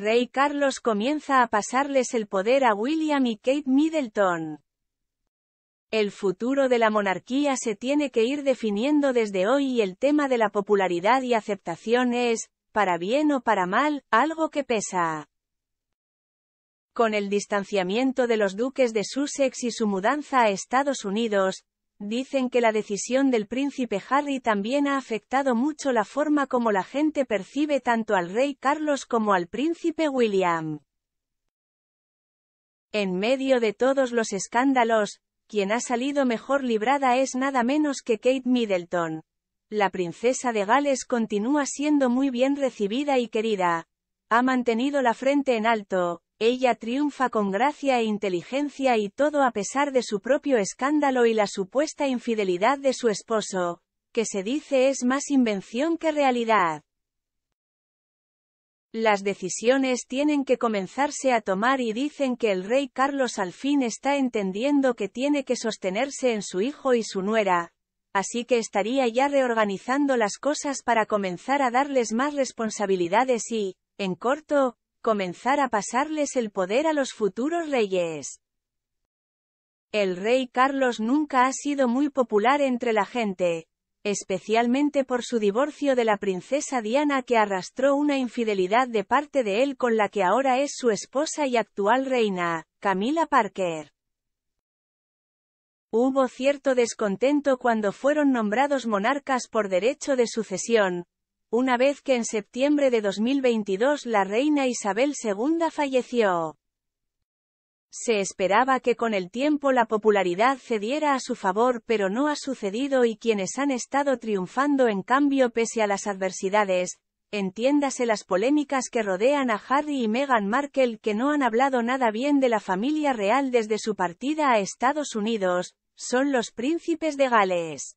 Rey Carlos comienza a pasarles el poder a William y Kate Middleton. El futuro de la monarquía se tiene que ir definiendo desde hoy y el tema de la popularidad y aceptación es, para bien o para mal, algo que pesa. Con el distanciamiento de los duques de Sussex y su mudanza a Estados Unidos, Dicen que la decisión del príncipe Harry también ha afectado mucho la forma como la gente percibe tanto al rey Carlos como al príncipe William. En medio de todos los escándalos, quien ha salido mejor librada es nada menos que Kate Middleton. La princesa de Gales continúa siendo muy bien recibida y querida. Ha mantenido la frente en alto, ella triunfa con gracia e inteligencia y todo a pesar de su propio escándalo y la supuesta infidelidad de su esposo, que se dice es más invención que realidad. Las decisiones tienen que comenzarse a tomar y dicen que el rey Carlos al fin está entendiendo que tiene que sostenerse en su hijo y su nuera, así que estaría ya reorganizando las cosas para comenzar a darles más responsabilidades y, en corto, comenzar a pasarles el poder a los futuros reyes. El rey Carlos nunca ha sido muy popular entre la gente, especialmente por su divorcio de la princesa Diana que arrastró una infidelidad de parte de él con la que ahora es su esposa y actual reina, Camila Parker. Hubo cierto descontento cuando fueron nombrados monarcas por derecho de sucesión, una vez que en septiembre de 2022 la reina Isabel II falleció. Se esperaba que con el tiempo la popularidad cediera a su favor, pero no ha sucedido y quienes han estado triunfando en cambio pese a las adversidades, entiéndase las polémicas que rodean a Harry y Meghan Markle que no han hablado nada bien de la familia real desde su partida a Estados Unidos, son los príncipes de Gales.